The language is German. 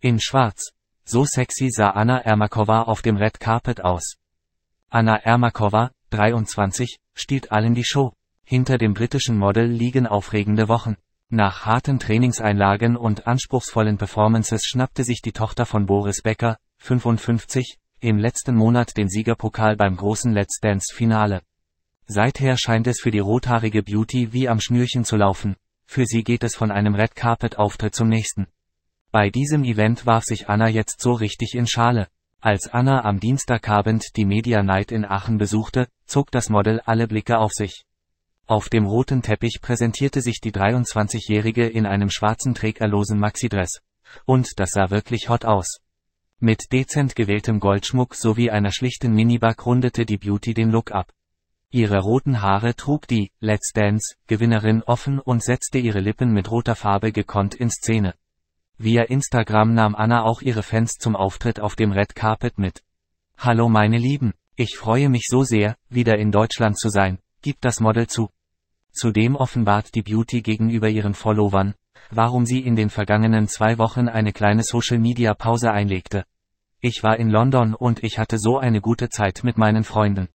In Schwarz. So sexy sah Anna Ermakova auf dem Red Carpet aus. Anna Ermakova, 23, stiehlt allen die Show. Hinter dem britischen Model liegen aufregende Wochen. Nach harten Trainingseinlagen und anspruchsvollen Performances schnappte sich die Tochter von Boris Becker, 55, im letzten Monat den Siegerpokal beim großen Let's Dance Finale. Seither scheint es für die rothaarige Beauty wie am Schnürchen zu laufen für sie geht es von einem Red Carpet-Auftritt zum nächsten. Bei diesem Event warf sich Anna jetzt so richtig in Schale. Als Anna am Dienstagabend die Media Night in Aachen besuchte, zog das Model alle Blicke auf sich. Auf dem roten Teppich präsentierte sich die 23-Jährige in einem schwarzen trägerlosen Maxi-Dress. Und das sah wirklich hot aus. Mit dezent gewähltem Goldschmuck sowie einer schlichten Miniback rundete die Beauty den Look ab. Ihre roten Haare trug die Let's Dance-Gewinnerin offen und setzte ihre Lippen mit roter Farbe gekonnt in Szene. Via Instagram nahm Anna auch ihre Fans zum Auftritt auf dem Red Carpet mit. Hallo meine Lieben, ich freue mich so sehr, wieder in Deutschland zu sein, gibt das Model zu. Zudem offenbart die Beauty gegenüber ihren Followern, warum sie in den vergangenen zwei Wochen eine kleine Social-Media-Pause einlegte. Ich war in London und ich hatte so eine gute Zeit mit meinen Freunden.